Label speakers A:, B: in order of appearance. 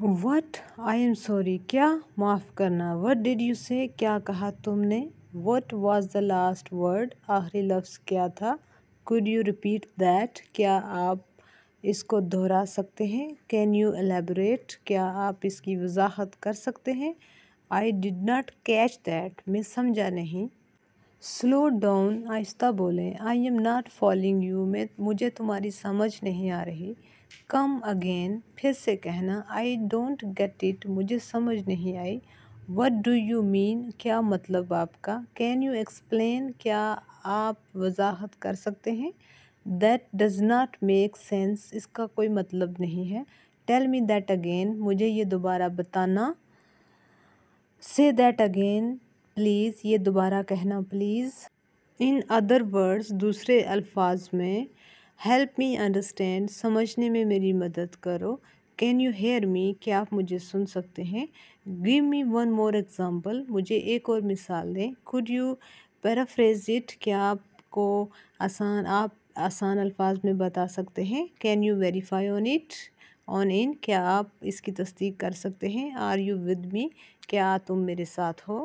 A: what I am sorry क्या माफ़ करना वट डिड यू से क्या कहा तुमने what was the last word आखिरी लफ्ज़ क्या था कुड यू रिपीट दैट क्या आप इसको दोहरा सकते हैं कैन यू एलेबोरेट क्या आप इसकी वजाहत कर सकते हैं I did not catch that मैं समझा नहीं स्लो डाउन आहिस्ता बोलें I am not following you मैं मुझे तुम्हारी समझ नहीं आ रही कम अगेन फिर से कहना आई डोंट गेट इट मुझे समझ नहीं आई वट डू यू मीन क्या मतलब आपका कैन यू एक्सप्लेन क्या आप वजाहत कर सकते हैं that does not make sense इसका कोई मतलब नहीं है टेल मी दैट अगेन मुझे ये दोबारा बताना से दैट अगेन प्लीज़ ये दोबारा कहना प्लीज़ इन अदर वर्ड्स दूसरे अल्फाज में हेल्प मी अंडरस्टैंड समझने में मेरी मदद करो कैन यू हेयर मी क्या आप मुझे सुन सकते हैं give me one more example मुझे एक और मिसाल दें कुड यू पैराफ्रेज इट क्या आपको आसान आप आसान अल्फाज में बता सकते हैं can you verify on it on in क्या आप इसकी तस्दीक कर सकते हैं आर यू विद मी क्या तुम मेरे साथ हो